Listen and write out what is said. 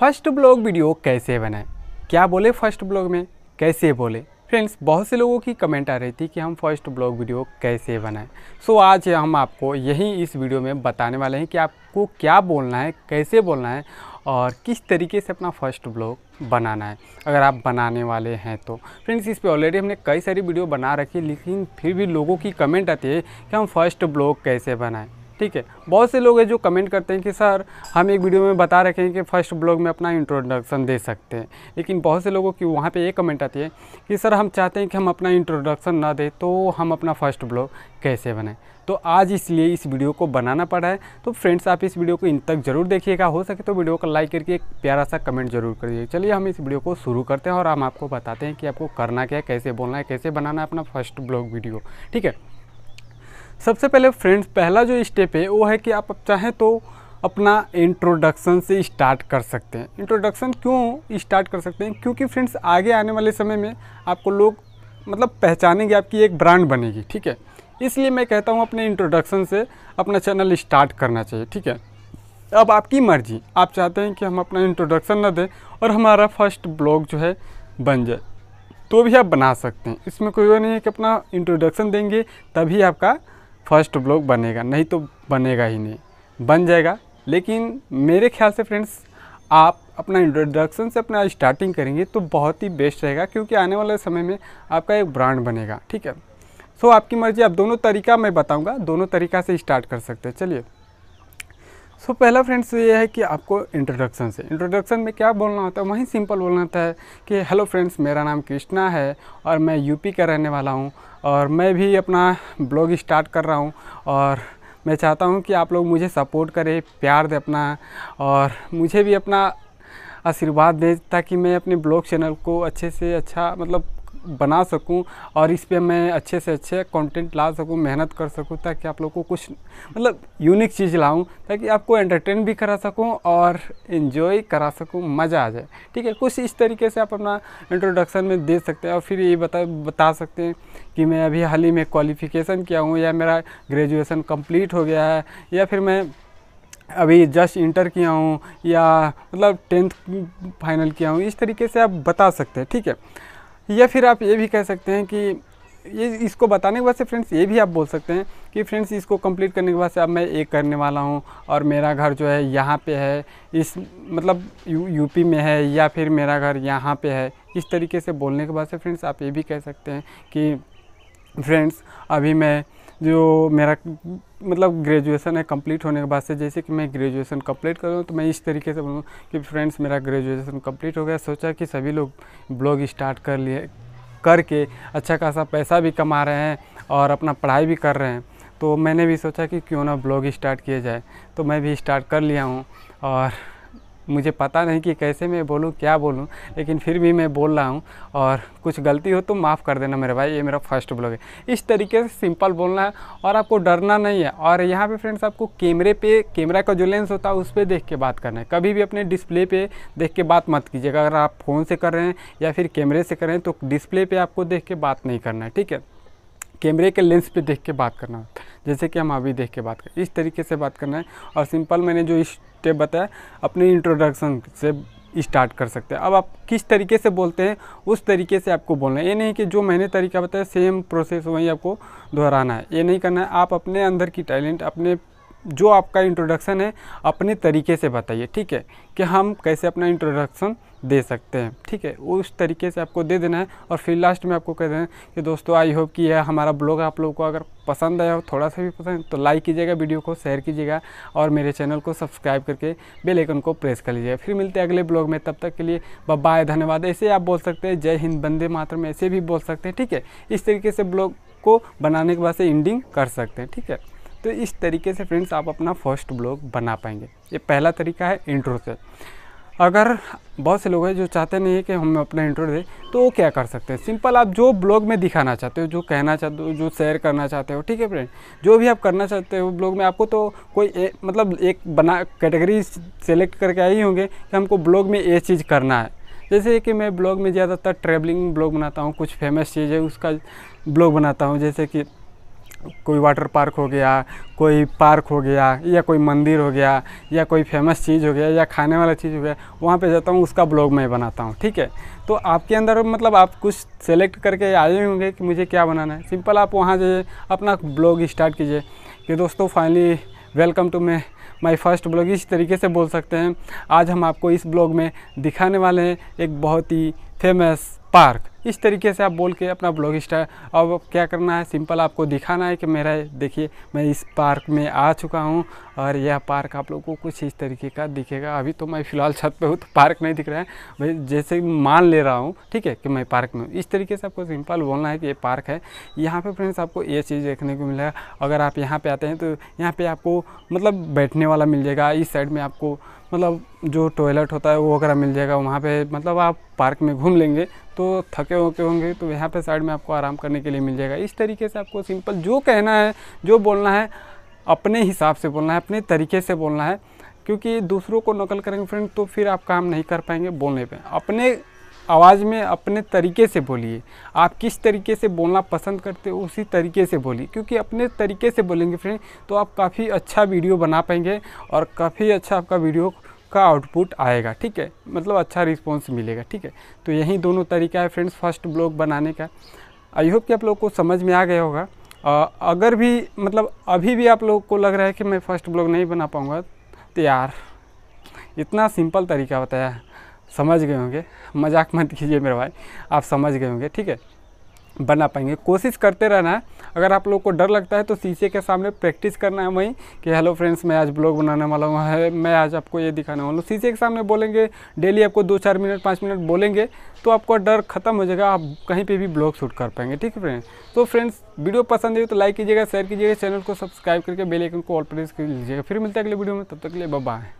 first blog video कैसे बनाएं क्या बोले फर्स्ट ब्लॉग में कैसे बोले फ्रेंड्स बहुत से लोगों की कमेंट आ रही थी कि हम फर्स्ट ब्लॉग वीडियो कैसे बनाएं सो so, आज हम आपको यही इस वीडियो में बताने वाले हैं कि आपको क्या बोलना है कैसे बोलना है और किस तरीके से अपना फर्स्ट ब्लॉग बनाना है अगर आप बनाने वाले हैं तो फ्रेंड्स इस पे ऑलरेडी हमने कई सारी वीडियो बना रखी लेकिन फिर भी लोगों की कमेंट आती है कि हम फर्स्ट ब्लॉग कैसे बनाएं ठीक है बहुत से लोग हैं जो कमेंट करते हैं कि सर हम एक वीडियो में बता रखे हैं कि फ़र्स्ट ब्लॉग में अपना इंट्रोडक्शन दे सकते हैं लेकिन बहुत से लोगों की वहाँ पे ये कमेंट आती है कि सर हम चाहते हैं कि हम अपना इंट्रोडक्शन ना दें तो हम अपना फ़र्स्ट ब्लॉग कैसे बनाएं तो आज इसलिए इस वीडियो को बनाना पड़ा है तो फ्रेंड्स आप इस वीडियो को इन तक ज़रूर देखिएगा हो सके तो वीडियो को लाइक करके एक प्यारा सा कमेंट जरूर करिए चलिए हम इस वीडियो को शुरू करते हैं और हम आपको बताते हैं कि आपको करना क्या है कैसे बोलना है कैसे बनाना है अपना फर्स्ट ब्लॉग वीडियो ठीक है सबसे पहले फ्रेंड्स पहला जो स्टेप है वो है कि आप चाहें तो अपना इंट्रोडक्शन से स्टार्ट कर सकते हैं इंट्रोडक्शन क्यों स्टार्ट कर सकते हैं क्योंकि फ्रेंड्स आगे आने वाले समय में आपको लोग मतलब पहचानेंगे आपकी एक ब्रांड बनेगी ठीक है इसलिए मैं कहता हूँ अपने इंट्रोडक्शन से अपना चैनल स्टार्ट करना चाहिए ठीक है अब आपकी मर्जी आप चाहते हैं कि हम अपना इंट्रोडक्शन ना दें और हमारा फर्स्ट ब्लॉग जो है बन जाए तो भी आप बना सकते हैं इसमें कोई वो नहीं है कि अपना इंट्रोडक्शन देंगे तभी आपका फर्स्ट ब्लॉग बनेगा नहीं तो बनेगा ही नहीं बन जाएगा लेकिन मेरे ख्याल से फ्रेंड्स आप अपना इंट्रोडक्शन से अपना स्टार्टिंग करेंगे तो बहुत ही बेस्ट रहेगा क्योंकि आने वाले समय में आपका एक ब्रांड बनेगा ठीक है सो so, आपकी मर्ज़ी आप दोनों तरीका मैं बताऊंगा दोनों तरीका से स्टार्ट कर सकते हैं चलिए सो so, पहला फ्रेंड्स ये है कि आपको इंट्रोडक्शन से इंट्रोडक्शन में क्या बोलना होता है वहीं सिंपल बोलना होता है कि हेलो फ्रेंड्स मेरा नाम कृष्णा है और मैं यूपी का रहने वाला हूँ और मैं भी अपना ब्लॉग स्टार्ट कर रहा हूँ और मैं चाहता हूँ कि आप लोग मुझे सपोर्ट करें प्यार दें अपना और मुझे भी अपना आशीर्वाद दें ताकि मैं अपने ब्लॉग चैनल को अच्छे से अच्छा मतलब बना सकूं और इस पर मैं अच्छे से अच्छे कंटेंट ला सकूं मेहनत कर सकूं ताकि आप लोग को कुछ मतलब यूनिक चीज़ लाऊं ताकि आपको एंटरटेन भी करा सकूं और इन्जॉय करा सकूं मज़ा आ जाए ठीक है कुछ इस तरीके से आप अपना इंट्रोडक्शन में दे सकते हैं और फिर ये बता बता सकते हैं कि मैं अभी हाल ही में क्वालिफ़िकेशन किया हूँ या मेरा ग्रेजुएसन कम्प्लीट हो गया है या फिर मैं अभी जस्ट इंटर किया हूँ या मतलब टेंथ फाइनल किया हूँ इस तरीके से आप बता सकते हैं ठीक है या फिर आप ये भी कह सकते हैं कि ये इसको बताने के बाद से फ्रेंड्स ये भी आप बोल सकते हैं कि फ्रेंड्स इसको कंप्लीट करने के बाद से अब मैं एक करने वाला हूँ और मेरा घर जो है यहाँ पे है इस मतलब यू यूपी में है या फिर मेरा घर यहाँ पे है इस तरीके से बोलने के बाद से फ्रेंड्स आप ये भी कह सकते हैं कि फ्रेंड्स अभी मैं जो मेरा मतलब ग्रेजुएशन है कंप्लीट होने के बाद से जैसे कि मैं ग्रेजुएशन कंप्लीट करूँ तो मैं इस तरीके से बोलूँ कि फ्रेंड्स मेरा ग्रेजुएशन कंप्लीट हो गया सोचा कि सभी लोग ब्लॉग स्टार्ट कर लिए करके अच्छा खासा पैसा भी कमा रहे हैं और अपना पढ़ाई भी कर रहे हैं तो मैंने भी सोचा कि क्यों ना ब्लॉग स्टार्ट किया जाए तो मैं भी स्टार्ट कर लिया हूँ और मुझे पता नहीं कि कैसे मैं बोलूँ क्या बोलूँ लेकिन फिर भी मैं बोल रहा हूँ और कुछ गलती हो तो माफ़ कर देना मेरे भाई ये मेरा फर्स्ट ब्लॉग है इस तरीके से सिंपल बोलना है और आपको डरना नहीं है और यहाँ पे फ्रेंड्स आपको कैमरे पे कैमरा का जो लेंस होता है उस पर देख के बात करना है कभी भी अपने डिस्प्ले पे देख के बात मत कीजिएगा अगर आप फ़ोन से कर रहे हैं या फिर कैमरे से कर रहे हैं तो डिस्प्ले पर आपको देख के बात नहीं करना है ठीक है कैमरे के लेंस पे देख के बात करना होता है जैसे कि हम अभी देख के बात करें इस तरीके से बात करना है और सिंपल मैंने जो इस स्टेप बताया अपने इंट्रोडक्शन से स्टार्ट कर सकते हैं अब आप किस तरीके से बोलते हैं उस तरीके से आपको बोलना है ये नहीं कि जो मैंने तरीका बताया सेम प्रोसेस वही आपको दोहराना है ये नहीं करना है आप अपने अंदर की टैलेंट अपने जो आपका इंट्रोडक्शन है अपने तरीके से बताइए ठीक है कि हम कैसे अपना इंट्रोडक्शन दे सकते हैं ठीक है उस तरीके से आपको दे देना है और फिर लास्ट में आपको कह देना है कि दोस्तों आई होप कि यह हमारा ब्लॉग आप लोगों को अगर पसंद आया हो थोड़ा सा भी पसंद तो लाइक कीजिएगा वीडियो को शेयर कीजिएगा और मेरे चैनल को सब्सक्राइब करके बेल आइकन को प्रेस कर लीजिएगा फिर मिलते हैं अगले ब्लॉग में तब तक के लिए बाय धन्यवाद ऐसे आप बोल सकते हैं जय हिंद बंदे में ऐसे भी बोल सकते हैं ठीक है इस तरीके से ब्लॉग को बनाने के बाद से एंडिंग कर सकते हैं ठीक है तो इस तरीके से फ्रेंड्स आप अपना फर्स्ट ब्लॉग बना पाएंगे ये पहला तरीका है इंट्रो से अगर बहुत से लोग हैं जो चाहते नहीं है कि हम अपना इंट्रो दें तो वो क्या कर सकते हैं सिंपल आप जो ब्लॉग में दिखाना चाहते हो जो कहना चाहते हो जो शेयर करना चाहते हो ठीक है फ्रेंड जो भी आप करना चाहते हो ब्लॉग में आपको तो कोई ए, मतलब एक बना कैटेगरी सेलेक्ट करके आई होंगे कि हमको ब्लॉग में ये चीज़ करना है जैसे कि मैं ब्लॉग में ज़्यादातर ट्रैवलिंग ब्लॉग बनाता हूँ कुछ फेमस चीज़ है उसका ब्लॉग बनाता हूँ जैसे कि कोई वाटर पार्क हो गया कोई पार्क हो गया या कोई मंदिर हो गया या कोई फेमस चीज़ हो गया या खाने वाला चीज़ हो गया वहाँ पे जाता हूँ उसका ब्लॉग मैं बनाता हूँ ठीक है तो आपके अंदर मतलब आप कुछ सेलेक्ट करके आए होंगे कि मुझे क्या बनाना है सिंपल आप वहाँ जाइए अपना ब्लॉग स्टार्ट कीजिए कि दोस्तों फाइनली वेलकम टू मे माय फर्स्ट ब्लॉग इस तरीके से बोल सकते हैं आज हम आपको इस ब्लॉग में दिखाने वाले हैं एक बहुत ही फेमस पार्क इस तरीके से आप बोल के अपना ब्लॉग स्टार अब क्या करना है सिंपल आपको दिखाना है कि मेरा देखिए मैं इस पार्क में आ चुका हूँ और यह पार्क आप लोग को कुछ इस तरीके का दिखेगा अभी तो मैं फ़िलहाल छत पे हूँ तो पार्क नहीं दिख रहा है भाई जैसे मान ले रहा हूँ ठीक है कि मैं पार्क में हूँ इस तरीके से आपको सिंपल बोलना है कि ये पार्क है यहाँ पर फ्रेंड्स आपको ये चीज़ देखने को मिलेगा अगर आप यहाँ पर आते हैं तो यहाँ पर आपको मतलब बैठने वाला मिल जाएगा इस साइड में आपको मतलब जो टॉयलेट होता है वो वगैरह मिल जाएगा वहाँ पे मतलब आप पार्क में घूम लेंगे तो थके होके होंगे तो यहाँ पे साइड में आपको आराम करने के लिए मिल जाएगा इस तरीके से आपको सिंपल जो कहना है जो बोलना है अपने हिसाब से बोलना है अपने तरीके से बोलना है क्योंकि दूसरों को नकल करेंगे फ्रेंड तो फिर आप काम नहीं कर पाएंगे बोलने पे अपने आवाज़ में अपने तरीके से बोलिए आप किस तरीके से बोलना पसंद करते हो उसी तरीके से बोलिए क्योंकि अपने तरीके से बोलेंगे फ्रेंड तो आप काफ़ी अच्छा वीडियो बना पाएंगे और काफ़ी अच्छा आपका वीडियो का आउटपुट आएगा ठीक है मतलब अच्छा रिस्पॉन्स मिलेगा ठीक है तो यही दोनों तरीका है फ्रेंड्स फर्स्ट ब्लॉग बनाने का आई होप कि आप लोग को समझ में आ गया होगा आ, अगर भी मतलब अभी भी आप लोग को लग रहा है कि मैं फर्स्ट ब्लॉग नहीं बना पाऊँगा तो यार इतना सिंपल तरीका बताया समझ गए होंगे मजाक मत कीजिए मेरे भाई आप समझ गए होंगे ठीक है बना पाएंगे कोशिश करते रहना है अगर आप लोग को डर लगता है तो शीशे के सामने प्रैक्टिस करना है वहीं कि हेलो फ्रेंड्स मैं आज ब्लॉग बनाने वाला हूँ मैं आज आपको ये दिखाने वाला हूँ शीशे के सामने बोलेंगे डेली आपको दो चार मिनट पाँच मिनट बोलेंगे तो आपका डर खत्म हो जाएगा आप कहीं पर भी ब्लॉग शूट कर पाएंगे ठीक है फ्रेंड्स तो फ्रेंड्स वीडियो पसंद है तो लाइक कीजिएगा शेयर कीजिएगा चैनल को सब्सक्राइब करके बेलाइकन को ऑल प्रेस कर लीजिएगा फिर मिलते हैं अगले वीडियो में तब तक के लिए बाय